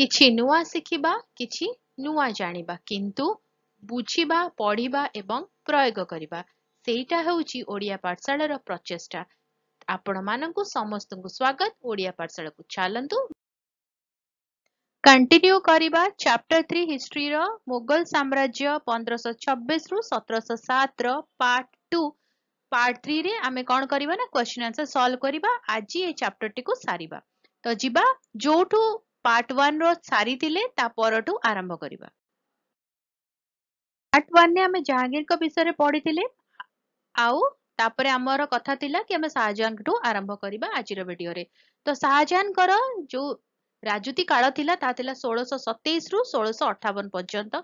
କିଛି ନୂଆ ଶିଖିବା କିଛି ନୂଆ ଜାଣିବା କିନ୍ତୁ ବୁଝିବା ପଢ଼ିବା ଏବଂ ପ୍ରୟୋଗ କରିବା ସେଇଟା ହେଉଛି ଓଡ଼ିଆ ପାଠଶାଳାର ପ୍ରଚେଷ୍ଟା ଆପଣ ମାନଙ୍କୁ ସମସ୍ତଙ୍କୁ ସ୍ଵାଗତ ଓଡ଼ିଆ ପାଠଶାଳାକୁ ଚାଲନ୍ତୁ କଣ୍ଟିନ୍ୟୁ କରିବା ଚାପ୍ଟର ଥ୍ରୀ ହିଷ୍ଟ୍ରିର ମୋଗଲ ସାମ୍ରାଜ୍ୟ ପନ୍ଦରଶହ ଛବିଶରୁ ସତରଶହ ସାତର ପାର୍ଟ ଟୁ ପାର୍ଟ ଥ୍ରୀରେ ଆମେ କ'ଣ କରିବା ନା କ୍ୱେଶ୍ଚିନ୍ ଆନ୍ସର ସଲ୍ଭ କରିବା ଆଜି ଏ ଚାପ୍ଟର ଟିକୁ ସାରିବା ତ ଯିବା ଯୋଉଠୁ ପାର୍ଟ ୱାନ୍ର ସାରିଥିଲେ ତା ପରଠୁ ଆରମ୍ଭ କରିବା ପାର୍ଟ ୱାନ୍ରେ ଆମେ ଜାହାଙ୍ଗୀରଙ୍କ ବିଷୟରେ ପଢ଼ିଥିଲେ ଆଉ ତାପରେ ଆମର କଥା ଥିଲା କି ଆମେ ଶାହାଜାହାନଙ୍କଠୁ ଆରମ୍ଭ କରିବା ଆଜିର ଭିଡ଼ିଓରେ ତ ଶାହାଜାହାନଙ୍କର ଯୋଉ ରାଜୁତି କାଳ ଥିଲା ତାହା ଥିଲା ଷୋଳଶହ ସତେଇଶରୁ ଷୋଳଶହ ଅଠାବନ ପର୍ଯ୍ୟନ୍ତ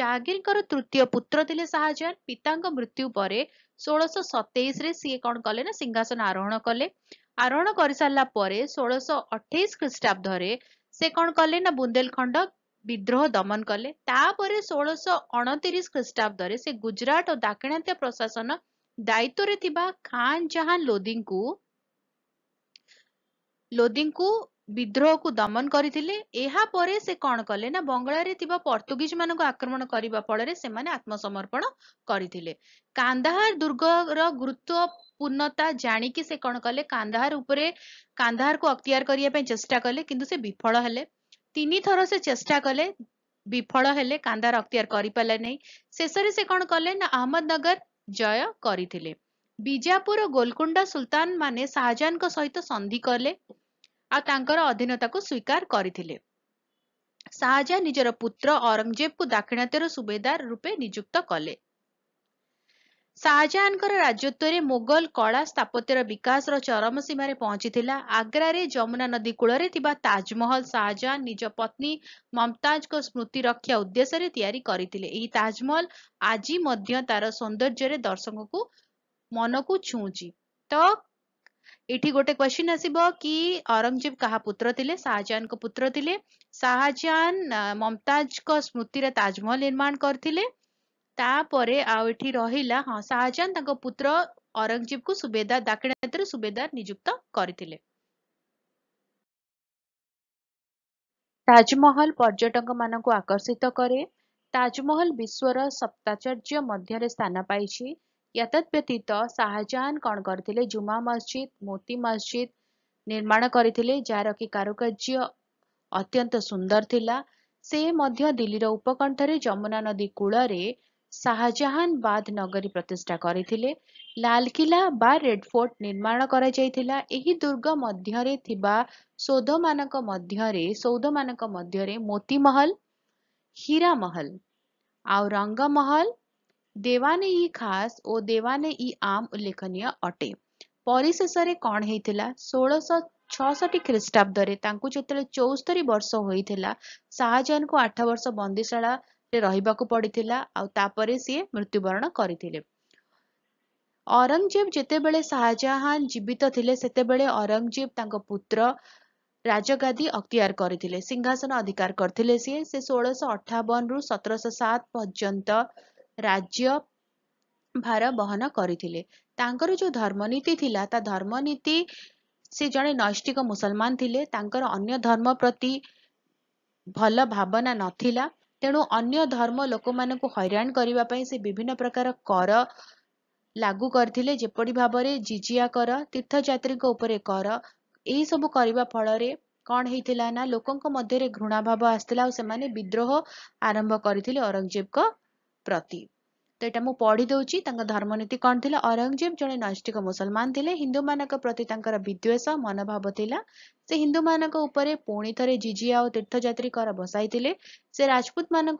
ଜାହାଙ୍ଗୀରଙ୍କର ତୃତୀୟ ପୁତ୍ର ଥିଲେ ଶାହାଜାହାନ ପିତାଙ୍କ ମୃତ୍ୟୁ ପରେ ଷୋଳଶହ ସତେଇଶ ରେ ସିଏ କ'ଣ କଲେ ନା ସିଂହାସନ ଆରୋହଣ କଲେ ଆରୋହଣ କରିସାରିଲା ପରେ ଷୋଳଶହ ଅଠେଇଶ ଖ୍ରୀଷ୍ଟାବ୍ଦରେ ସେ କଣ କଲେ ନା ବୁନ୍ଦେଲଖଣ୍ଡ ବିଦ୍ରୋହ ଦମନ କଲେ ତାପରେ ଷୋଳଶହ ଅଣତିରିଶ ଖ୍ରୀଷ୍ଟାବ୍ଦରେ ସେ ଗୁଜୁରାଟ ଓ ଦାକ୍ଷିଣାତ୍ୟ ପ୍ରଶାସନ ଦାୟିତ୍ୱରେ ଥିବା ଖାନ ଜାହାନ୍ ଲୋଦିଙ୍କୁ ଲୋଦିଙ୍କୁ ବିଦ୍ରୋହକୁ ଦମନ କରିଥିଲେ। ଏହାପରେ ସେ କଣ କଲେ ନା ବଙ୍ଗଳାରେ ଥିବା ପର୍ତ୍ତୁଗୀଜମାନଙ୍କୁ ଆକ୍ରମଣ କରିବା ଫଳରେ ସେମାନେ ଆତ୍ମସମର୍ପଣ କରିଥିଲେ। କାନ୍ଦାହାର ଦୁର୍ଗର ଗୁରୁତ୍ୱ ପୂର୍ଣ୍ଣତା ଜାଣିକି ସେ କଣ କଲେ କାନ୍ଦାହାର ଉପରେ କାନ୍ଦାହାରକୁ ଅକ୍ତିଆର କରିବା ପାଇଁ ଚେଷ୍ଟା କଲେ କିନ୍ତୁ ସେ ବିଫଳ ହେଲେ ତିନି ଥର ସେ ଚେଷ୍ଟା କଲେ ବିଫଳ ହେଲେ କାନ୍ଦାହାର ଅକ୍ତିଆର କରିପାରିଲେ ନାହିଁ ଶେଷରେ ସେ କଣ କଲେ ନା ଅହମ୍ମଦନଗର ଜୟ କରିଥିଲେ ବିଜାପୁର ଓ ଗୋଲକୁଣ୍ଡା ସୁଲତାନ ମାନେ ଶାହାଜାହାନଙ୍କ ସହିତ ସନ୍ଧି କଲେ ଆଉ ତାଙ୍କର ଅଧୀନତାକୁ ସ୍ୱୀକାର କରିଥିଲେ ଶାହାଜାହାନ ନିଜର ପୁତ୍ର ଔରଙ୍ଗଜେବକୁ ଦାକ୍ଷିଣାତ୍ୟର ସୁବେଦାର ରୂପେ ନିଯୁକ୍ତ କଲେ ଶାହାଜାହାନଙ୍କର ରାଜତ୍ୱରେ ମୋଗଲ କଳା ସ୍ଥାପତ୍ୟର ବିକାଶର ଚରମ ସୀମାରେ ପହଞ୍ଚିଥିଲା ଆଗ୍ରାରେ ଯମୁନା ନଦୀ କୂଳରେ ଥିବା ତାଜମହଲ ଶାହାଜାହାନ ନିଜ ପତ୍ନୀ ମମତାଜଙ୍କ ସ୍ମୃତି ରକ୍ଷା ଉଦ୍ଦେଶ୍ୟରେ ତିଆରି କରିଥିଲେ ଏହି ତାଜମହଲ ଆଜି ମଧ୍ୟ ତାର ସୌନ୍ଦର୍ଯ୍ୟରେ ଦର୍ଶକଙ୍କୁ ମନକୁ ଛୁଉଁଛି ତ ଏଠି ଗୋଟେ କ୍ୱେଶ୍ଚିନ୍ ଆସିବ କି ଔରଙ୍ଗଜେବ କାହା ପୁତ୍ର ଥିଲେ ଶାହାଜାନଙ୍କ ପୁତ୍ର ଥିଲେ ଶାହାଜାହାନ ମମତାଜଙ୍କ ସ୍ମୃତିରେ ତାଜମହଲ ନିର୍ମାଣ କରିଥିଲେ ତାପରେ ଆଉ ଏଠି ରହିଲା ହଁ ଶାହାଜାନ ତାଙ୍କ ପୁତ୍ର ଔରଙ୍ଗଜେବକୁ ସୁବେଦାର ଦାକ୍ଷିଣାତ୍ୟରେ ସୁବେଦାର ନିଯୁକ୍ତ କରିଥିଲେ ତାଜମହଲ ପର୍ଯ୍ୟଟକ ମାନଙ୍କୁ ଆକର୍ଷିତ କରେ ତାଜମହଲ ବିଶ୍ୱର ସପ୍ତାଚର୍ଯ୍ୟ ମଧ୍ୟରେ ସ୍ଥାନ ପାଇଛି ଏତଦ୍ବ୍ୟତୀତ ଶାହାଜାହାନ କ'ଣ କରିଥିଲେ ଜୁମା ମସଜିଦ ମୋତି ମସଜିଦ ନିର୍ମାଣ କରିଥିଲେ ଯାହାର କି କାରୁକାର୍ଯ୍ୟ ଅତ୍ୟନ୍ତ ସୁନ୍ଦର ଥିଲା ସେ ମଧ୍ୟ ଦିଲ୍ଲୀର ଉପକଣ୍ଠରେ ଯମୁନା ନଦୀ କୂଳରେ ଶାହାଜାହାନବାଦ ନଗରୀ ପ୍ରତିଷ୍ଠା କରିଥିଲେ ଲାଲକିଲ୍ଲା ବା ରେଡ୍ ଫୋର୍ଟ ନିର୍ମାଣ କରାଯାଇଥିଲା ଏହି ଦୁର୍ଗ ମଧ୍ୟରେ ଥିବା ସୌଧମାନଙ୍କ ମଧ୍ୟରେ ସୌଧମାନଙ୍କ ମଧ୍ୟରେ ମୋତି ମହଲ ହୀରା ମହଲ ଆଉ ରଙ୍ଗମହଲ देवाने ई खास ओ देवाने ई आम उल्लेखनीय अटे परिशेषे कौन होता षोलश छि ख्रीटाब्दे जिते चौस्तरी वर्ष होता शाहजहान को आठ वर्ष बंदीशाला रहा पड़ी आपर सी मृत्युबरण करजेब जिते शाहजहां जीवित थे सेरंगजेब पुत्र राजगादी अख्तिर करते सिंहासन अधिकार करते से षोलश अठावन रु सतरश सात पर्यतं ରାଜ୍ୟ ଭାର ବହନ କରିଥିଲେ ତାଙ୍କର ଯେଉଁ ଧର୍ମନୀତି ଥିଲା ତା ଧର୍ମନୀତି ସେ ଜଣେ ନୈଷ୍ଠିକ ମୁସଲମାନ ଥିଲେ ତାଙ୍କର ଅନ୍ୟ ଧର୍ମ ପ୍ରତି ଭଲ ଭାବନା ନଥିଲା ତେଣୁ ଅନ୍ୟ ଧର୍ମ ଲୋକମାନଙ୍କୁ ହଇରାଣ କରିବା ପାଇଁ ସେ ବିଭିନ୍ନ ପ୍ରକାର କର ଲାଗୁ କରିଥିଲେ ଯେପରି ଭାବରେ ଜିଜିଆ କର ତୀର୍ଥଯାତ୍ରୀଙ୍କ ଉପରେ କର ଏହିସବୁ କରିବା ଫଳରେ କ'ଣ ହେଇଥିଲା ନା ଲୋକଙ୍କ ମଧ୍ୟରେ ଘୃଣାଭାବ ଆସିଥିଲା ଆଉ ସେମାନେ ବିଦ୍ରୋହ ଆରମ୍ଭ କରିଥିଲେ ଔରଙ୍ଗଜେବଙ୍କ प्रति तो यहाँ मुझे पढ़ी दूसरी धर्मनीति कौन थी औरंगजेब जड़े नैष्टिक मुसलमान थे हिंदू मान प्रति विद्वेष मनोभाव था से हिंदू मान पुणी थे जिजिया और तीर्थजात्री कर बसाई से राजपूत मान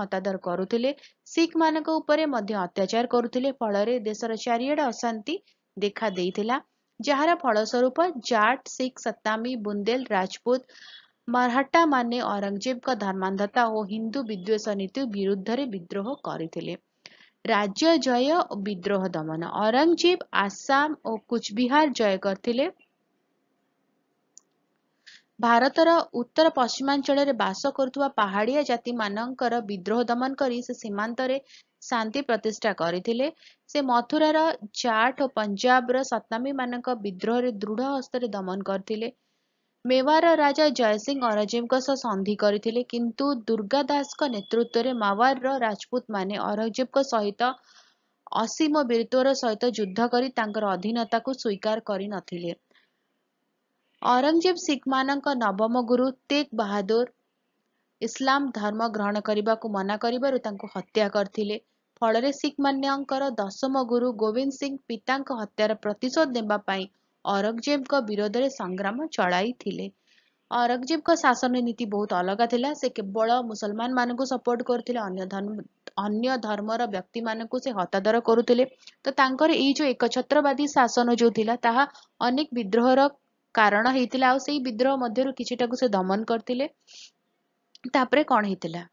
हतादर करुले सिख मान अत्याचार करुले फल देशर अशांति देखा जार फलस्वरूप जाट शिख सत्तामी बुंदेल राजपूत ମରହଟ୍ଟାମାନେ ଔରଙ୍ଗଜେବଙ୍କ ଧର୍ମାନ୍ଧତା ଓ ହିନ୍ଦୁ ବିଦ୍ୱେଷ ନୀତି ବିରୁଦ୍ଧରେ ବିଦ୍ରୋହ କରିଥିଲେ ରାଜ୍ୟ ଜୟ ଓ ବିଦ୍ରୋହ ଦମନ ଔରଙ୍ଗଜେବ ଆସାମ ଓ କୁଚବିହାର ଜୟ କରିଥିଲେ ଭାରତର ଉତ୍ତର ପଶ୍ଚିମାଞ୍ଚଳରେ ବାସ କରୁଥିବା ପାହାଡ଼ିଆ ଜାତି ମାନଙ୍କର ବିଦ୍ରୋହ ଦମନ କରି ସେ ସୀମାନ୍ତରେ ଶାନ୍ତି ପ୍ରତିଷ୍ଠା କରିଥିଲେ ସେ ମଥୁରାର ଚାଟ୍ ଓ ପଞ୍ଜାବର ସତନାମୀମାନଙ୍କ ବିଦ୍ରୋହରେ ଦୃଢ଼ ହସ୍ତରେ ଦମନ କରିଥିଲେ मेवार राजा जयसिंह अरजीम संधि करते कि दुर्गा दास नेतृत्व में मावार राजपूत मान औरजीब सहित असीम वीरत्वर सहित युद्ध करता को स्वीकार कर औरंगजेब शिख मान नवम गुरु तेग बहादुर इस्लाम धर्म ग्रहण करने को मना कर हत्या कर फल शिख दशम गुरु गोविंद सिंह पिता हत्यार प्रतिशोध नेपाई औरंगजेब विरोध में संग्राम चल औरंगजेब शासन नीति बहुत अलग था से केवल मुसलमान मान को सपोर्ट करते अन्य धर्म व्यक्ति मान को से हतादर करुते तो जो एक छत्रवादी शासन जो अनेक विद्रोह कारण होता आई विद्रोह मध्य कि दमन करते कौन होता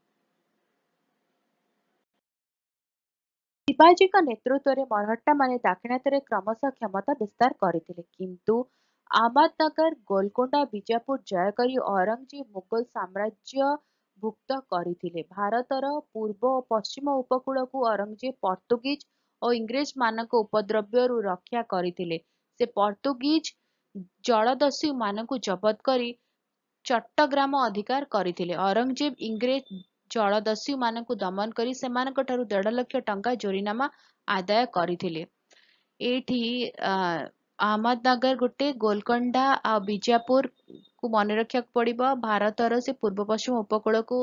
शिवाजी नेतृत्व में मरहट्टा मान दक्षिणत क्रमश क्षमता विस्तार करते कि आमदनगर गोलकोंडा विजापुर जय औरंगजेब मुगल साम्राज्य भुक्त करते भारतर पूर्व और पश्चिम उपकूल को औरंगजेब पर्तुगीज और इंग्रेज मान उपद्रव्य रक्षा करते से पर्तुगीज जलदस्यु मान जबत कर चट्टग्राम अधिकार करते औरंगजेब इंग्रेज ଜଳଦସ୍ୟୁମାନଙ୍କୁ ଦମନ କରି ସେମାନଙ୍କଠାରୁ ଦେଢ଼ ଲକ୍ଷ ଟଙ୍କା ଜୋରିନାମା ଆଦାୟ କରିଥିଲେ ଏଇଠି ଅହମ୍ମଦନଗର ଗୋଟେ ଗୋଲକଣ୍ଡା ଆଉ ବିଜାପୁରକୁ ମନେ ରଖିବାକୁ ପଡ଼ିବ ଭାରତର ସେ ପୂର୍ବ ପଶ୍ଚିମ ଉପକୂଳକୁ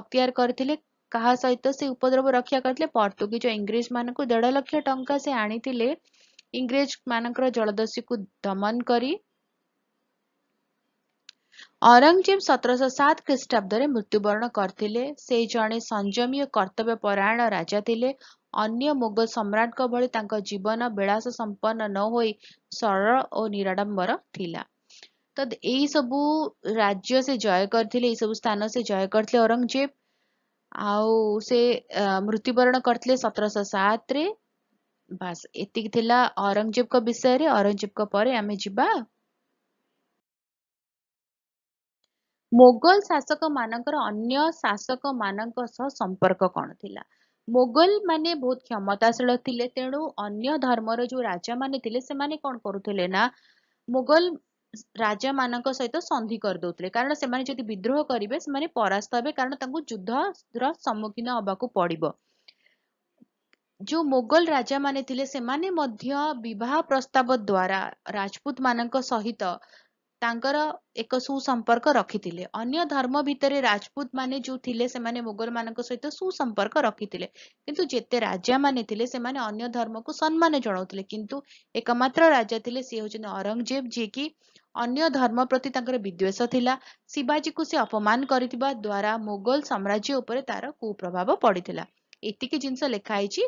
ଅକ୍ତିଆର କରିଥିଲେ କାହା ସହିତ ସେ ଉପଦ୍ରବ ରକ୍ଷା କରିଥିଲେ ପର୍ତ୍ତୁଗୀଜ ଇଂରେଜ ମାନଙ୍କୁ ଦେଢ଼ ଲକ୍ଷ ଟଙ୍କା ସେ ଆଣିଥିଲେ ଇଂରେଜ ମାନଙ୍କର ଜଳଦସ୍ୟୁକୁ ଦମନ କରି ଔରଙ୍ଗଜେବ ସତରଶହସାତ ଖ୍ରୀଷ୍ଟାବ୍ଦରେ ମୃତ୍ୟୁବରଣ କରିଥିଲେ। ସେ ଜଣେ ସଂଯମୀ ଓ କର୍ତ୍ତବ୍ୟପରାୟଣ ରାଜା ଥିଲେ। ଅନ୍ୟ ମୋଗଲ ସମ୍ରାଟଙ୍କ ଭଳି ତାଙ୍କ ଜୀବନ ବିଳାସ ସମ୍ପନ୍ନ ନ ହୋଇ ସରଳ ଓ ନିରାଡ଼ମ୍ବର ଥିଲା। ତ ଏଇ ସବୁ ରାଜ୍ୟ ସେ ଜୟ କରିଥିଲେ, ଏଇ ସବୁ ସ୍ଥାନ ସେ ଜୟ କରିଥିଲେ ଔରଙ୍ଗଜେବ। ଆଉ ସେ ମୃତ୍ୟୁବରଣ କରିଥିଲେ ସତରଶହ ସାତରେ। ବାସ୍ ଏତିକି ଥିଲା ଔରଙ୍ଗଜେବଙ୍କ ବିଷୟରେ। ଔରଙ୍ଗଜେବଙ୍କ ପରେ ଆମେ ଯିବା ମୋଗଲ ଶାସକମାନଙ୍କର ଅନ୍ୟ ଶାସକମାନଙ୍କ ସହ ସମ୍ପର୍କ କ'ଣ ଥିଲା ମୋଗଲ ମାନେ ବହୁତ କ୍ଷମତାଶୀଳ ଥିଲେ ତେଣୁ ଅନ୍ୟ ଧର୍ମର ଯୋଉ ରାଜାମାନେ ଥିଲେ ସେମାନେ କ'ଣ କରୁଥିଲେ ନା ମୋଗଲ ରାଜାମାନଙ୍କ ସହିତ ସନ୍ଧି କରିଦେଉଥିଲେ କାରଣ ସେମାନେ ଯଦି ବିଦ୍ରୋହ କରିବେ ସେମାନେ ପରାସ୍ତ ହେବେ କାରଣ ତାଙ୍କୁ ଯୁଦ୍ଧର ସମ୍ମୁଖୀନ ହେବାକୁ ପଡ଼ିବ ଯୋଉ ମୋଗଲ ରାଜାମାନେ ଥିଲେ ସେମାନେ ମଧ୍ୟ ବିବାହ ପ୍ରସ୍ତାବ ଦ୍ଵାରା ରାଜପୁତ ମାନଙ୍କ ସହିତ ତାଙ୍କର ଏକ ସୁସମ୍ପର୍କ ରଖିଥିଲେ ଅନ୍ୟ ଧର୍ମ ଭିତରେ ରାଜପୁତ ମାନେ ଯୋଉ ଥିଲେ ସେମାନେ ମୋଗଲ ମାନଙ୍କ ସହିତ ସୁସମ୍ପର୍କ ରଖିଥିଲେ କିନ୍ତୁ ଯେତେ ରାଜା ମାନେ ଥିଲେ ସେମାନେ ଅନ୍ୟ ଧର୍ମକୁ ସମ୍ମାନ ଜଣାଉଥିଲେ କିନ୍ତୁ ଏକମାତ୍ର ରାଜା ଥିଲେ ସେ ହେଉଛନ୍ତି ଔରଙ୍ଗଜେବ ଯିଏକି ଅନ୍ୟ ଧର୍ମ ପ୍ରତି ତାଙ୍କର ବିଦ୍ୱେଷ ଥିଲା ଶିବାଜୀକୁ ସେ ଅପମାନ କରିଥିବା ଦ୍ୱାରା ମୋଗଲ ସାମ୍ରାଜ୍ୟ ଉପରେ ତାର କୁପ୍ରଭାବ ପଡ଼ିଥିଲା ଏତିକି ଜିନିଷ ଲେଖା ହେଇଛି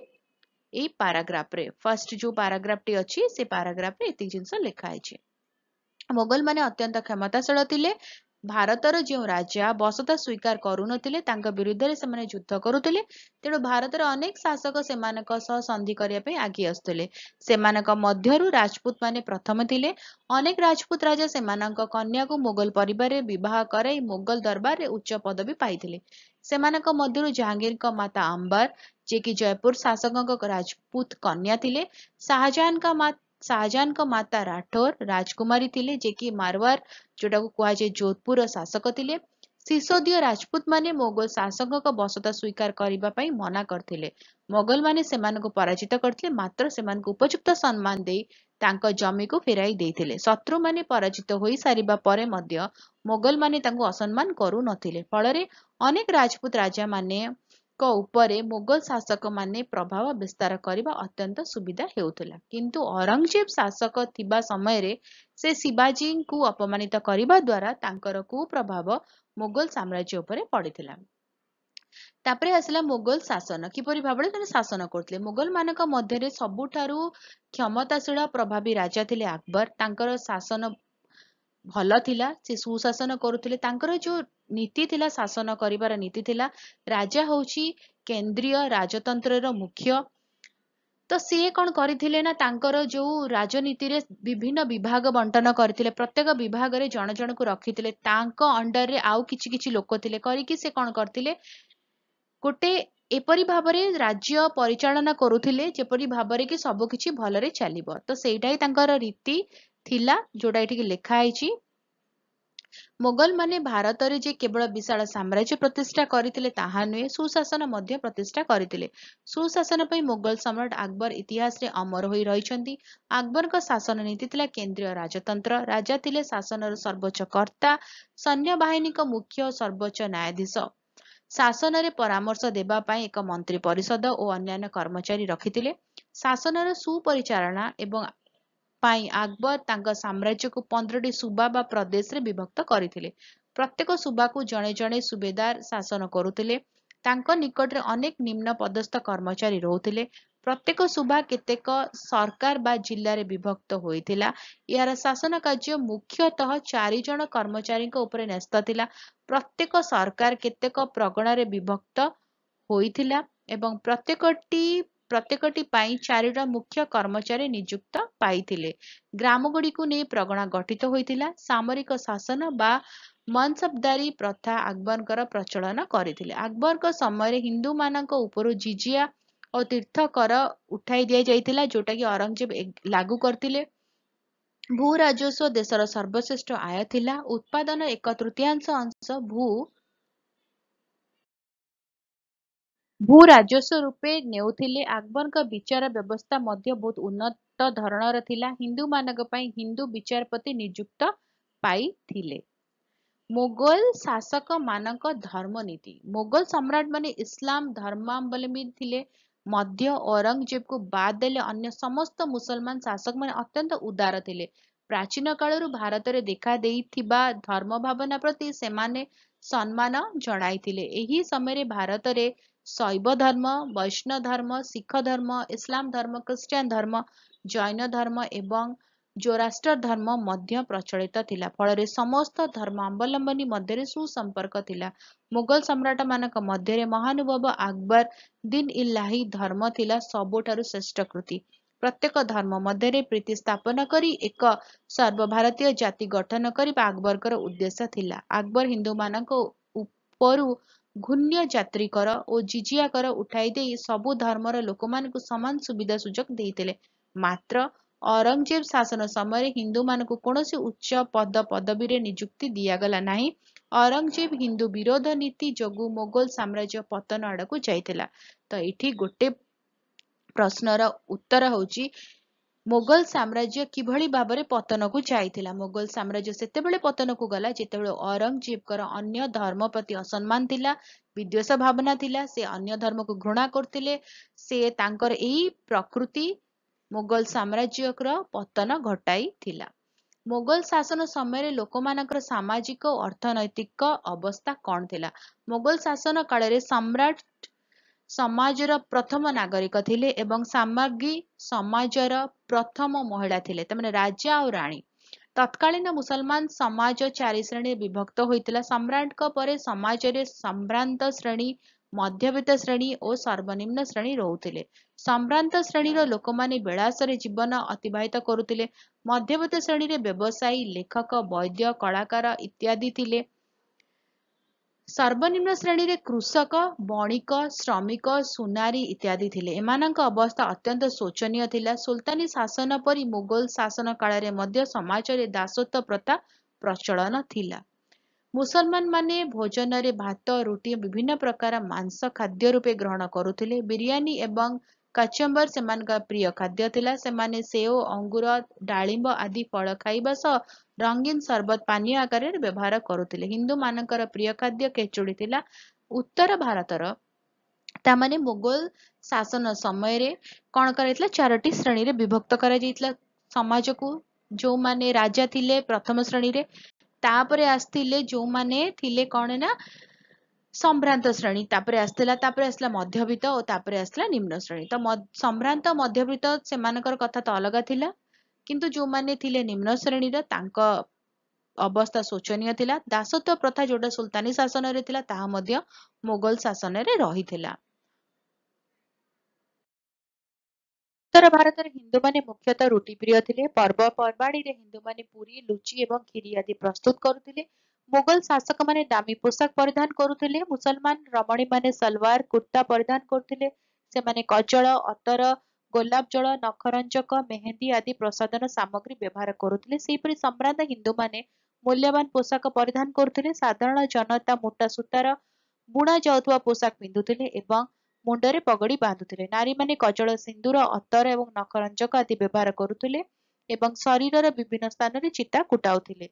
ଏଇ ପାରାଗ୍ରାଫରେ ଫାର୍ଷ୍ଟ ଯୋଉ ପାରାଗ୍ରାଫଟି ଅଛି ସେ ପାରାଗ୍ରାଫରେ ଏତିକି ଜିନିଷ ଲେଖା ହେଇଛି ମୋଗଲମାନେ ଅତ୍ୟନ୍ତ କ୍ଷମତାଶୀଳ ଥିଲେ ଭାରତର ଯେଉଁ ରାଜା ବସତା ସ୍ୱୀକାର କରୁନଥିଲେ ତାଙ୍କ ବିରୁଦ୍ଧରେ ସେମାନେ ଯୁଦ୍ଧ କରୁଥିଲେ ତେଣୁ ଭାରତର ଅନେକ ଶାସକ ସେମାନଙ୍କ ସହ ସନ୍ଧି କରିବା ପାଇଁ ଆଗେଇ ଆସୁଥିଲେ ସେମାନଙ୍କ ମଧ୍ୟରୁ ରାଜପୁତମାନେ ପ୍ରଥମ ଥିଲେ ଅନେକ ରାଜପୁତ ରାଜା ସେମାନଙ୍କ କନ୍ୟାକୁ ମୋଗଲ ପରିବାରରେ ବିବାହ କରାଇ ମୋଗଲ ଦରବାରରେ ଉଚ୍ଚ ପଦବୀ ପାଇଥିଲେ ସେମାନଙ୍କ ମଧ୍ୟରୁ ଜାହାଙ୍ଗୀରଙ୍କ ମାତା ଅମ୍ବର ଯିଏକି ଜୟପୁର ଶାସକଙ୍କ ରାଜପୁତ କନ୍ୟା ଥିଲେ ଶାହାଜାହାନଙ୍କ शाहजहान माता राठौर राजकुमारी थी जेकि मारवार जोटा को कहुए जोधपुर शासक थे सिसोदिया राजपूत मान मोगल शासक बसत स्वीकार करने मना करते मोगल से पराजित करते मात्र से उपयुक्त सम्मान दे जमी को फेर शत्रु मान पर हो सारे मोगल मैंने असम्मान करूँ फलक राजपूत राजा मैंने ଙ୍କ ଉପରେ ମୋଗଲ ଶାସକ ମାନେ ପ୍ରଭାବ ବିସ୍ତାର କରିବା ଅତ୍ୟନ୍ତ ସୁବିଧା ହେଉଥିଲା କିନ୍ତୁ ଔରଙ୍ଗଜେବ ଶାସକ ଥିବା ସମୟରେ ସେ ଶିବାଜୀଙ୍କୁ ଅପମାନିତ କରିବା ଦ୍ଵାରା ତାଙ୍କର କୁପ୍ରଭାବ ମୋଗଲ ସାମ୍ରାଜ୍ୟ ଉପରେ ପଡ଼ିଥିଲା ତାପରେ ଆସିଲା ମୋଗଲ ଶାସନ କିପରି ଭାବରେ ସେମାନେ ଶାସନ କରୁଥିଲେ ମୋଗଲ ମାନଙ୍କ ମଧ୍ୟରେ ସବୁଠାରୁ କ୍ଷମତାଶୀଳ ପ୍ରଭାବୀ ରାଜା ଥିଲେ ଆକବର ତାଙ୍କର ଶାସନ ଭଲ ଥିଲା ସେ ସୁଶାସନ କରୁଥିଲେ ତାଙ୍କର ଯୋଉ ନୀତି ଥିଲା ଶାସନ କରିବାର ନୀତି ଥିଲା ରାଜା ହଉଛି କେନ୍ଦ୍ରୀୟ ରାଜତନ୍ତ୍ରର ମୁଖ୍ୟ ତ ସିଏ କ'ଣ କରିଥିଲେ ନା ତାଙ୍କର ଯୋଉ ରାଜନୀତିରେ ବିଭିନ୍ନ ବିଭାଗ ବଣ୍ଟନ କରିଥିଲେ ପ୍ରତ୍ୟେକ ବିଭାଗରେ ଜଣ ଜଣକୁ ରଖିଥିଲେ ତାଙ୍କ ଅଣ୍ଡରରେ ଆଉ କିଛି କିଛି ଲୋକ ଥିଲେ କରିକି ସେ କ'ଣ କରିଥିଲେ ଗୋଟେ ଏପରି ଭାବରେ ରାଜ୍ୟ ପରିଚାଳନା କରୁଥିଲେ ଯେପରି ଭାବରେ କି ସବୁ କିଛି ଭଲରେ ଚାଲିବ ତ ସେଇଟା ହିଁ ତାଙ୍କର ରୀତି ଥିଲା ଯୋଉଟା ଏଠିକି ଲେଖା ହେଇଛି ମୋଗଲ ମାନେ ଭାରତରେ ଯେ କେବଳ ବିଶାଳ ସାମ୍ରାଜ୍ୟ ପ୍ରତିଷ୍ଠା କରିଥିଲେ ତାହା ନୁହେଁ ସୁଶାସନ ମଧ୍ୟ ପ୍ରତିଷ୍ଠା କରିଥିଲେ ସୁଶାସନ ପାଇଁ ମୋଗଲ ସମ୍ରାଟ ଆକବର ଇତିହାସରେ ଅମର ହୋଇ ରହିଛନ୍ତି ଆକବରଙ୍କ ଶାସନ ନୀତି ଥିଲା କେନ୍ଦ୍ରୀୟ ରାଜତନ୍ତ୍ର ରାଜା ଥିଲେ ଶାସନର ସର୍ବୋଚ୍ଚ କର୍ତ୍ତା ସୈନ୍ୟ ବାହିନୀଙ୍କ ମୁଖ୍ୟ ଓ ସର୍ବୋଚ୍ଚ ନ୍ୟାୟାଧୀଶ ଶାସନରେ ପରାମର୍ଶ ଦେବା ପାଇଁ ଏକ ମନ୍ତ୍ରୀ ପରିଷଦ ଓ ଅନ୍ୟାନ୍ୟ କର୍ମଚାରୀ ରଖିଥିଲେ ଶାସନର ସୁପରିଚାଳନା ଏବଂ ପାଇଁ ଆକବର ତାଙ୍କ ସାମ୍ରାଜ୍ୟକୁ ପନ୍ଦରଟି ସୁବା ବା ପ୍ରଦେଶରେ ବିଭକ୍ତ କରିଥିଲେ ପ୍ରତ୍ୟେକ ସୁବାକୁ ଜଣେ ଜଣେ ସୁବେଦାର ଶାସନ କରୁଥିଲେ ତାଙ୍କ ନିକଟରେ ଅନେକ ନିମ୍ନ ପଦସ୍ଥ କର୍ମଚାରୀ ରହୁଥିଲେ ପ୍ରତ୍ୟେକ ସୁବା କେତେକ ସରକାର ବା ଜିଲ୍ଲାରେ ବିଭକ୍ତ ହୋଇଥିଲା ଏହାର ଶାସନ କାର୍ଯ୍ୟ ମୁଖ୍ୟତଃ ଚାରିଜଣ କର୍ମଚାରୀଙ୍କ ଉପରେ ନ୍ୟସ୍ତ ଥିଲା ପ୍ରତ୍ୟେକ ସରକାର କେତେକ ପ୍ରଗଣାରେ ବିଭକ୍ତ ହୋଇଥିଲା ଏବଂ ପ୍ରତ୍ୟେକଟି ପ୍ରତ୍ୟେକଟି ପାଇଁ ଚାରିଟି ମୁଖ୍ୟ କର୍ମଚାରୀ ନିଯୁକ୍ତ ପାଇଥିଲେ ଗ୍ରାମଗୁଡ଼ିକୁ ନେଇ ପ୍ରଗଣା ଗଠିତ ହୋଇଥିଲା ସାମରିକ ଶାସନ ବା ମନସବଦାରୀ ପ୍ରଥା ଆକବରଙ୍କର ପ୍ରଚଳନ କରିଥିଲେ ଆକବରଙ୍କ ସମୟରେ ହିନ୍ଦୁ ମାନଙ୍କ ଉପରୁ ଜିଜିଆ ଓ ତୀର୍ଥ କର ଉଠାଇ ଦିଆଯାଇଥିଲା ଯୋଉଟା କି ଔରଙ୍ଗଜେବ ଲାଗୁ କରିଥିଲେ ଭୂ ରାଜସ୍ୱ ଦେଶର ସର୍ବଶ୍ରେଷ୍ଠ ଆୟ ଥିଲା ଉତ୍ପାଦନ ଏକ ତୃତୀୟାଂଶ ଅଂଶ ଭୂ ଭୂ ରାଜସ୍ୱ ରୂପେ ନେଉଥିଲେ। ଆକବରଙ୍କ ବିଚାର ବ୍ୟବସ୍ଥା ମଧ୍ୟ ବହୁତ ଉନ୍ନତ ଧରଣର ଥିଲା। ହିନ୍ଦୁମାନଙ୍କ ପାଇଁ ହିନ୍ଦୁ ବିଚାରପତି ନିଯୁକ୍ତ ପାଇଥିଲେ। ମୋଗଲ ଶାସକମାନଙ୍କ ଧର୍ମନୀତି ମୋଗଲ ସମ୍ରାଟମାନେ ଇସଲାମ ଧର୍ମାବଲମ୍ବୀ ଥିଲେ ମଧ୍ୟ ଔରଙ୍ଗଜେବକୁ ବାଦ ଦେଲେ ଅନ୍ୟ ସମସ୍ତ ମୁସଲମାନ ଶାସକମାନେ ଅତ୍ୟନ୍ତ ଉଦାର ଥିଲେ। ପ୍ରାଚୀନ କାଳରୁ ଭାରତରେ ଦେଖାଦେଇଥିବା ଭାବନା ପ୍ରତି ସେମାନେ ସମ୍ମାନ ଜଣାଇଥିଲେ। ଏହି ସମୟରେ ଭାରତରେ शैव धर्म वैष्णव धर्म शिख धर्म इस्लाम धर्म खासम्पर्क मोगल सम्राटानुभव आकबर दिन इल धर्म थिला. था प्रत्येक धर्म मध्यति स्थापना गरिबभारतीय जाति गठन कि आकबरको उद्देश्य थाकबर हिन्दू ଘୂଣ୍ୟ ଯାତ୍ରୀ କର ଓ ଜିଜିଆ କର ଉଠାଇ ଦେଇ ସବୁ ଧର୍ମର ଲୋକମାନଙ୍କୁ ସମାନ ସୁବିଧା ସୁଯୋଗ ଦେଇଥିଲେ ମାତ୍ର ଔରଙ୍ଗଜେବ ଶାସନ ସମୟରେ ହିନ୍ଦୁମାନଙ୍କୁ କୌଣସି ଉଚ୍ଚ ପଦ ପଦବୀରେ ନିଯୁକ୍ତି ଦିଆଗଲା ନାହିଁ ଔରଙ୍ଗଜେବ ହିନ୍ଦୁ ବିରୋଧ ନୀତି ଯୋଗୁଁ ମୋଗଲ ସାମ୍ରାଜ୍ୟ ପତନ ଆଡ଼କୁ ଯାଇଥିଲା ତ ଏଠି ଗୋଟେ ପ୍ରଶ୍ନର ଉତ୍ତର ହେଉଛି ମୋଗଲ ସାମ୍ରାଜ୍ୟ କିଭଳି ଭାବରେ ପତନକୁ ଯାଇଥିଲା ମୋଗଲ ସାମ୍ରାଜ୍ୟ ସେତେବେଳେ ପତନକୁ ଗଲା ଯେତେବେଳେ ଔରଙ୍ଗଜେବଙ୍କର ଅନ୍ୟ ଧର୍ମ ପ୍ରତି ଅସମ୍ମାନ ଥିଲା ବିଦ୍ୱେଷ ଭାବନା ଥିଲା ସେ ଅନ୍ୟ ଧର୍ମକୁ ଘୃଣା କରୁଥିଲେ ସେ ତାଙ୍କର ଏଇ ପ୍ରକୃତି ମୋଗଲ ସାମ୍ରାଜ୍ୟର ପତନ ଘଟାଇଥିଲା ମୋଗଲ ଶାସନ ସମୟରେ ଲୋକମାନଙ୍କର ସାମାଜିକ ଅର୍ଥନୈତିକ ଅବସ୍ଥା କ'ଣ ଥିଲା ମୋଗଲ ଶାସନ କାଳରେ ସମ୍ରାଟ ସମାଜର ପ୍ରଥମ ନାଗରିକ ଥିଲେ ଏବଂ ସାମଗ୍ରୀ ସମାଜର ପ୍ରଥମ ମହିଳା ଥିଲେ ତାମାନେ ରାଜା ଆଉ ରାଣୀ ତତ୍କାଳୀନ ମୁସଲମାନ ସମାଜ ଚାରି ଶ୍ରେଣୀରେ ବିଭକ୍ତ ହୋଇଥିଲା ସମ୍ରାଟଙ୍କ ପରେ ସମାଜରେ ସମ୍ଭ୍ରାନ୍ତ ଶ୍ରେଣୀ ମଧ୍ୟବିତ୍ତ ଶ୍ରେଣୀ ଓ ସର୍ବନିମ୍ନ ଶ୍ରେଣୀ ରହୁଥିଲେ ସମ୍ଭ୍ରାନ୍ତ ଶ୍ରେଣୀର ଲୋକମାନେ ବିଳାସରେ ଜୀବନ ଅତିବାହିତ କରୁଥିଲେ ମଧ୍ୟବିତ୍ତ ଶ୍ରେଣୀରେ ବ୍ୟବସାୟୀ ଲେଖକ ବୈଦ୍ୟ କଳାକାର ଇତ୍ୟାଦି ଥିଲେ ସର୍ବନିମ୍ନ ଶ୍ରେଣୀରେ କୃଷକ ବଣିକ ଶ୍ରମିକ ସୁନାରୀ ଇତ୍ୟାଦି ଥିଲେ ଏମାନଙ୍କ ଅବସ୍ଥା ଅତ୍ୟନ୍ତ ଶୋଚନୀୟ ଥିଲା ସୁଲତାନୀ ଶାସନ ପରି ମୋଗଲ ଶାସନ କାଳରେ ମଧ୍ୟ ସମାଜରେ ଦାସତ୍ୱ ପ୍ରଥା ପ୍ରଚଳନ ଥିଲା ମୁସଲମାନମାନେ ଭୋଜନରେ ଭାତ ରୁଟି ବିଭିନ୍ନ ପ୍ରକାର ମାଂସ ଖାଦ୍ୟ ରୂପେ ଗ୍ରହଣ କରୁଥିଲେ ବିରିୟାନୀ ଏବଂ କାଚମ୍ବର ସେମାନଙ୍କ ପ୍ରିୟ ଖାଦ୍ୟ ଥିଲା ସେମାନେ ସେଓ ଅଙ୍ଗୁର ଡାଳିମ୍ବ ଆଦି ଫଳ ଖାଇବା ସହ रंगीन सरबत पानी आकार व्यवहार करुले हिंदू मान प्रिय खाद्य खेचुड़ी थी उत्तर भारत ताने मोगल शासन समय कौन कर चारोटी श्रेणी विभक्त कर समाज को जो माने राजा थे प्रथम श्रेणी तापर आसते जो माने थे कौन ना संभ्रांत श्रेणी तापर आसला मध्यवित्त और आसला निम्न श्रेणी तो संभ्रांत मध्यवित्त से मान कथा तो अलग थी କିନ୍ତୁ ଯେଉଁମାନେ ଥିଲେ ନିମ୍ନ ଶ୍ରେଣୀର ତାଙ୍କ ଅବସ୍ଥା ଶୋଚନୀୟ ଥିଲା ଦାସତ୍ୱ ପ୍ରଥା ଯୋଉଟା ସୁଲତାନୀ ଶାସନରେ ଥିଲା ତାହା ମଧ୍ୟ ମୋଗଲ ଶାସନରେ ରହିଥିଲା ଉତ୍ତର ଭାରତରେ ହିନ୍ଦୁ ମାନେ ମୁଖ୍ୟତଃ ରୁଟି ପ୍ରିୟ ଥିଲେ ହିନ୍ଦୁ ମାନେ ପୁରୀ ଲୁଚି ଏବଂ କ୍ଷୀରି ଆଦି ପ୍ରସ୍ତୁତ କରୁଥିଲେ ମୋଗଲ ଶାସକ ମାନେ ଦାମୀ ପୋଷାକ ପରିଧାନ କରୁଥିଲେ ମୁସଲମାନ ରମଣୀ ମାନେ ସଲୱାର କୁର୍ତ୍ତା ପରିଧାନ କରୁଥିଲେ ସେମାନେ କଜଳ ଅତର ଗୋଲାପ ଜଳ ନଖରଞ୍ଜକ ମେହେନ୍ଦି ଆଦି ପ୍ରସାଧନ ସାମଗ୍ରୀ ବ୍ୟବହାର କରୁଥିଲେ ସେହିପରି ସମ୍ଭ୍ରାନ୍ତ ମାନେ ମୂଲ୍ୟବାନ ପୋଷାକ ପରିଧାନ କରୁଥିଲେ ସାଧାରଣ ଜନତା ମୋଟା ସୂତାର ବୁଣା ଯାଉଥିବା ପୋଷାକ ପିନ୍ଧୁଥିଲେ ଏବଂ ମୁଣ୍ଡରେ ପଗଡ଼ି ବାନ୍ଧୁଥିଲେ ନାରୀମାନେ କଜଳ ସିନ୍ଦୁର ଅତର ଏବଂ ନଖରଞ୍ଜକ ଆଦି ବ୍ୟବହାର କରୁଥିଲେ ଏବଂ ଶରୀରର ବିଭିନ୍ନ ସ୍ଥାନରେ ଚିତା କୁଟାଉଥିଲେ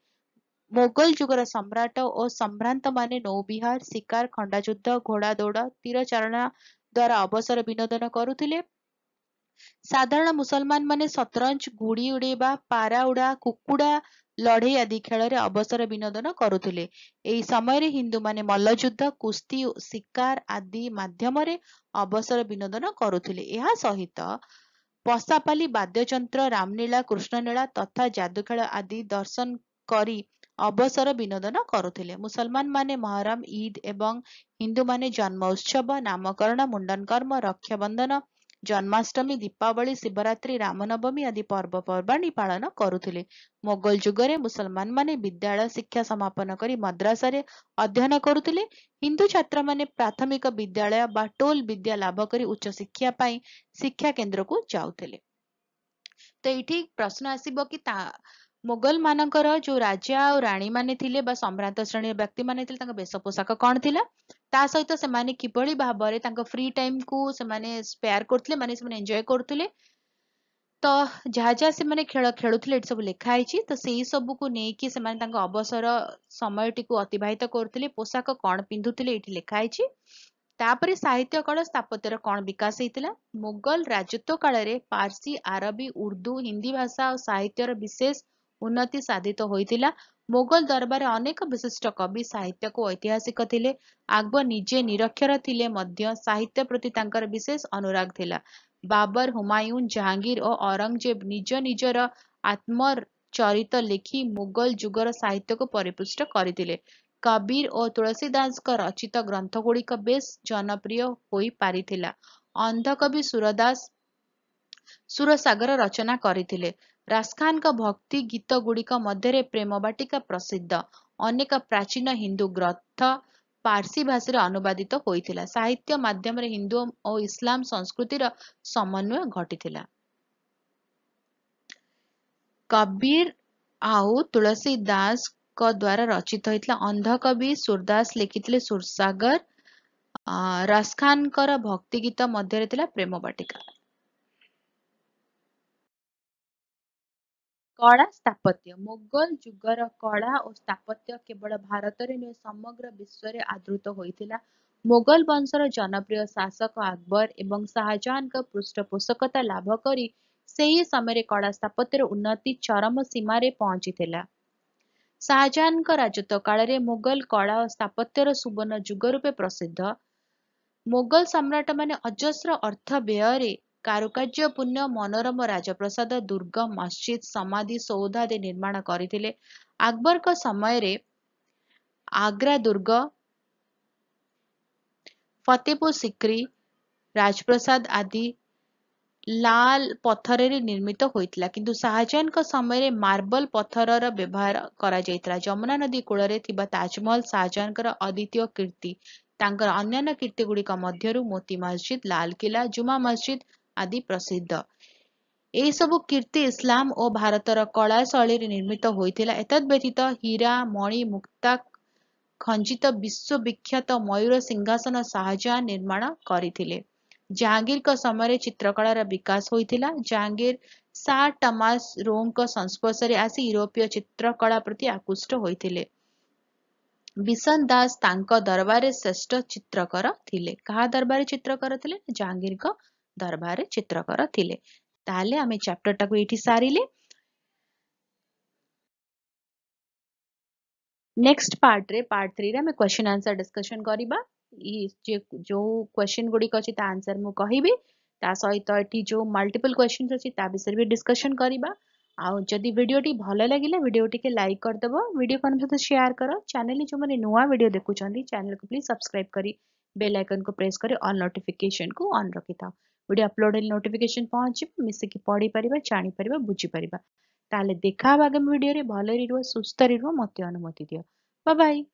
ମୋଗଲ ଯୁଗର ସମ୍ରାଟ ଓ ସମ୍ଭ୍ରାନ୍ତ ସମ୍ଭ୍ରାନ୍ତମାନେ ନୌବିହାର ଶିକାର ଯୁଦ୍ଧ ଘୋଡ଼ା ଦୌଡ଼ ତୀରଚାଳନା ଦ୍ଵାରା ଅବସର ବିନୋଦନ କରୁଥିଲେ ସାଧାରଣ ମୁସଲମାନ ମାନେ ସତରଞ୍ଜ ଗୁଡ଼ି ଉଡ଼େଇବା ପାରା ଉଡ଼ା କୁକୁଡ଼ା ଲଢ଼େଇ ଆଦି ଖେଳରେ ଅବସର ବିନୋଦନ କରୁଥିଲେ ଏହି ସମୟରେ ହିନ୍ଦୁ ହିନ୍ଦୁମାନେ ମଲ୍ଲଯୁଦ୍ଧ କୁସ୍ତି ଶିକାର ଆଦି ମାଧ୍ୟମରେ ଅବସର ବିନୋଦନ କରୁଥିଲେ ଏହା ସହିତ ପଶାପାଲି ବାଦ୍ୟଯନ୍ତ୍ର ରାମଲୀଳା କୃଷ୍ଣ ଲୀଳା ତଥା ଖେଳ ଆଦି ଦର୍ଶନ କରି ଅବସର ବିନୋଦନ କରୁଥିଲେ ମୁସଲମାନ ମାନେ ମହରମ ଇଦ ଏବଂ ହିନ୍ଦୁ ମାନେ ଜନ୍ମ ଉତ୍ସବ ନାମକରଣ ମୁଣ୍ଡନ କର୍ମ ରକ୍ଷାବନ୍ଧନ ଜନ୍ମାଷ୍ଟମୀ, ଦୀପାବଳି, ଶିବରାତ୍ରି, ରାମନବମୀ ଆଦି ପର୍ବପର୍ବାଣୀ ପାଳନ କରୁଥିଲେ। ମୋଗଲ ଯୁଗରେ ମୁସଲମାନମାନେ ବିଦ୍ୟାଳୟ ଶିକ୍ଷା ସମାପନ କରି ମଦ୍ରାସାରେ ଅଧ୍ୟୟନ କରୁଥିଲେ। ହିନ୍ଦୁ ଛାତ୍ରମାନେ ପ୍ରାଥମିକ ବିଦ୍ୟାଳୟ ବା ଟୋଲ ବିଦ୍ୟା ଲାଭ କରି ଉଚ୍ଚ ଶିକ୍ଷା ପାଇଁ ଶିକ୍ଷା କେନ୍ଦ୍ରକୁ ଯାଉଥିଲେ। ତ ଏଇଠି ପ୍ରଶ୍ନ ଆସିବ କି ତା मोगल मान जो राजा और राणी माने थिले मान सम्रांत श्रेणी व्यक्ति माने थिले मानते वेश पोशाक कौन थी ता सहित तो से किभली भाव फ्री टाइम को से स्पेयर करते मानते एंजय करते तो जहा जहा से खेल खेलुले सब लिखाई तो से सब कु नहीं कि अवसर समय टी अतिवाहित करते पोशाक कौन पिंधुले लिखाई तापर साहित्य कल स्थापत्यर कौन विकास होता मोगल राजत्व काल में पारसी आरबी उर्दू हिंदी भाषा और साहित्य विशेष ଉନ୍ନତି ସାଧିତ ହୋଇଥିଲା ମୋଗଲ ଦରବାରରେ ଅନେକ ବିଶିଷ୍ଟ କବି ସାହିତ୍ୟକୁ ଐତିହାସିକ ଥିଲେ ଆକବର ନିଜେ ନିରକ୍ଷର ଥିଲେ ମଧ୍ୟ ସାହିତ୍ୟ ପ୍ରତି ତାଙ୍କର ବିଶେଷ ଅନୁରାଗ ଥିଲା ବାବର ହୁମାୟୁନ ଜାହାଙ୍ଗୀର ଓ ଔରଙ୍ଗଜେବ ନିଜ ନିଜର ଆତ୍ମଚରିତ ଲେଖି ମୋଗଲ ଯୁଗର ସାହିତ୍ୟକୁ ପରିପୃଷ୍ଟ କରିଥିଲେ କବୀର ଓ ତୁଳସୀଦାସଙ୍କ ରଚିତ ଗ୍ରନ୍ଥଗୁଡ଼ିକ ବେଶ ଜନପ୍ରିୟ ହୋଇପାରିଥିଲା ଅନ୍ଧକବି ସୁରଦାସ ସୁରସାଗର ରଚନା କରିଥିଲେ ରାଜ ଖାନଙ୍କ ଭକ୍ତି ଗୁଡ଼ିକ ମଧ୍ୟରେ ପ୍ରେମ ବାଟିକା ପ୍ରସିଦ୍ଧ ଅନେକ ପ୍ରାଚୀନ ହିନ୍ଦୁ ଗ୍ରନ୍ଥ ପାର୍ସୀ ଭାଷାରେ ଅନୁବାଦିତ ହୋଇଥିଲା ସାହିତ୍ୟ ମାଧ୍ୟମରେ ହିନ୍ଦୁ ଓ ଇସଲାମ ସଂସ୍କୃତିର ସମନ୍ୱୟ ଘଟିଥିଲା କବୀର ଆଉ ତୁଳସୀ ଦାସଙ୍କ ଦ୍ଵାରା ରଚିତ ହୋଇଥିଲା ଅନ୍ଧକବି ସୁରଦାସ ଲେଖିଥିଲେ ସୁରସାଗର ରସ ଖାନଙ୍କର ଭକ୍ତି ଗୀତ ମଧ୍ୟରେ ଥିଲା ପ୍ରେମ ବାଟିକା କଳା ସ୍ଥାପତ୍ୟ ମୋଗଲ ଯୁଗର କଳା ଓ ସ୍ଥାପତ୍ୟ କେବଳ ଭାରତରେ ନୁହେଁ ସମଗ୍ର ବିଶ୍ୱରେ ଆଦୃତ ହୋଇଥିଲା ମୋଗଲ ବଂଶର ଜନପ୍ରିୟ ଶାସକ ଆକବର ଏବଂ ଶାହାଜାହାନଙ୍କ ପୃଷ୍ଠପୋଷକତା ଲାଭ କରି ସେହି ସମୟରେ କଳା ସ୍ଥାପତ୍ୟର ଉନ୍ନତି ଚରମ ସୀମାରେ ପହଞ୍ଚିଥିଲା ଶାହାଜାହାନଙ୍କ ରାଜତ୍ୱ କାଳରେ ମୋଗଲ କଳା ଓ ସ୍ଥାପତ୍ୟର ସୁବର୍ଣ୍ଣ ଯୁଗ ରୂପେ ପ୍ରସିଦ୍ଧ ମୋଗଲ ସମ୍ରାଟ ମାନେ ଅଜସ୍ର ଅର୍ଥ ବ୍ୟୟରେ କାରୁକାର୍ଯ୍ୟ ପୂର୍ଣ୍ଣ ମନୋରମ ରାଜପ୍ରସାଦ ଦୁର୍ଗ ମସଜିଦ୍ ସମାଧି ସୌଧ ଆଦି ନିର୍ମାଣ କରିଥିଲେ ଆକବରଙ୍କ ସମୟରେ ଆଗ୍ରା ଦୁର୍ଗ ଫତେପୁର ସିକ୍ରି ରାଜପ୍ରସାଦ ଆଦି ଲାଲ ପଥରରେ ନିର୍ମିତ ହୋଇଥିଲା କିନ୍ତୁ ଶାହାଜାହାନଙ୍କ ସମୟରେ ମାର୍ବଲ ପଥରର ବ୍ୟବହାର କରାଯାଇଥିଲା ଯମୁନା ନଦୀ କୂଳରେ ଥିବା ତାଜମହଲ ଶାହାଜାହାନଙ୍କର ଅଦ୍ୱିତୀୟ କୀର୍ତ୍ତି ତାଙ୍କର ଅନ୍ୟାନ୍ୟ କୀର୍ତ୍ତି ଗୁଡ଼ିକ ମଧ୍ୟରୁ ମୋତି ମସଜିଦ୍ ଲାଲକିଲ୍ଲା ଜୁମା ମସଜିଦ୍ ଆଦି ପ୍ରସିଦ୍ଧ ସବୁ କୀର୍ତ୍ତି ଇସଲାମ ଓ ଭାରତର କଳା ଶୈଳୀରେ ନିର୍ମିତ ହୋଇଥିଲା ଏତଦ୍ ବ୍ୟତୀତ ହୀରା ମଣି ମୁକ୍ତା ଖଞ୍ଜିତ ବିଖ୍ୟାତ ମୟୂର ସିଂହାସନ ଶାହଜାହାନ ନିର୍ମାଣ କରିଥିଲେ ଜାହାଙ୍ଗୀରଙ୍କ ସମୟରେ ଚିତ୍ରକଳାର ବିକାଶ ହୋଇଥିଲା ଜାହାଙ୍ଗୀର ସାର୍ ଟମାସ ରୋଙ୍କ ସଂସ୍ପର୍ଶରେ ଆସି ୟୁରୋପୀୟ ଚିତ୍ରକଳା ପ୍ରତି ଆକୃଷ୍ଟ ହୋଇଥିଲେ ବିଶନ ଦାସ ତାଙ୍କ ଦରବାରରେ ଶ୍ରେଷ୍ଠ ଚିତ୍ରକର ଥିଲେ କାହା ଦରବାରରେ ଚିତ୍ରକର ଥିଲେ ଜାହାଙ୍ଗୀରଙ୍କ दरबार चित्रकर थे आम चैप्टर टाक सारे नेक्स्ट पार्ट रे पार्ट थ्री रे हमें क्वेश्चन आंसर डिस्कशन करवा जो क्वेश्चन गुड़िक अच्छे आंसर मुझे सहित तो जो मल्टीपल क्वेश्चन अच्छी विषय भी डिस्कशन करवा आदि भिडटे भल लगे भिडियो टी लाइक करदेव भिड कम सहित सेयार कर चेल जो मैंने नुआ भिड देखुं चेल को प्लीज सब्सक्राइब कर बेल आइकन को प्रेस कर नोटिफिकेसन को अन् रखि था भिडियो अपलोड हेले नोटिफिकेसन पहुँचब मिसिकी पढ़ी पार जापर बुझीपर ताहले देखा आगामी भिडियो भलि रुह सुस्थ रुह मत अनुमति दि बाय